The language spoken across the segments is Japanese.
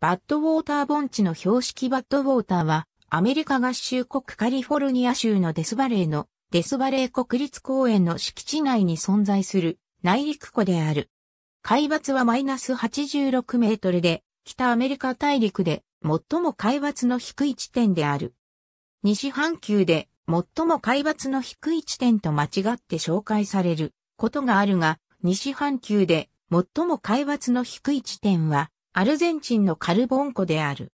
バッドウォーター盆地の標識バッドウォーターは、アメリカ合衆国カリフォルニア州のデスバレーのデスバレー国立公園の敷地内に存在する内陸湖である。海抜はマイナス86メートルで、北アメリカ大陸で最も海抜の低い地点である。西半球で最も海抜の低い地点と間違って紹介されることがあるが、西半球で最も海抜の低い地点はアルゼンチンのカルボン湖である。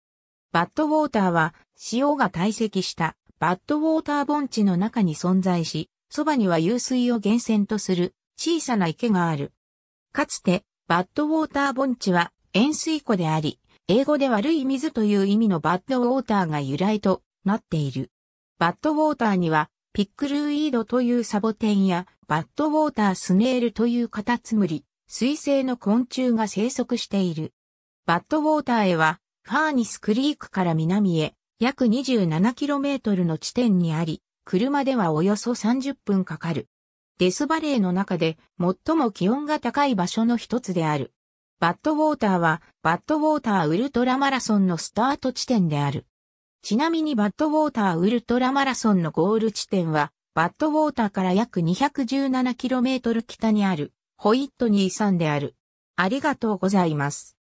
バッドウォーターは潮が堆積したバッドウォーター盆地の中に存在し、そばには湧水を源泉とする小さな池がある。かつてバッドウォーター盆地は塩水湖であり、英語で悪い水という意味のバッドウォーターが由来となっている。バッドウォーターにはピックルウィードというサボテンやバッドウォータースネールというカタツムリ、水生の昆虫が生息している。バッドウォーターへは、ファーニスクリークから南へ、約 27km の地点にあり、車ではおよそ30分かかる。デスバレーの中で最も気温が高い場所の一つである。バッドウォーターは、バッドウォーターウルトラマラソンのスタート地点である。ちなみにバッドウォーターウルトラマラソンのゴール地点は、バッドウォーターから約 217km 北にある、ホイットニーさんである。ありがとうございます。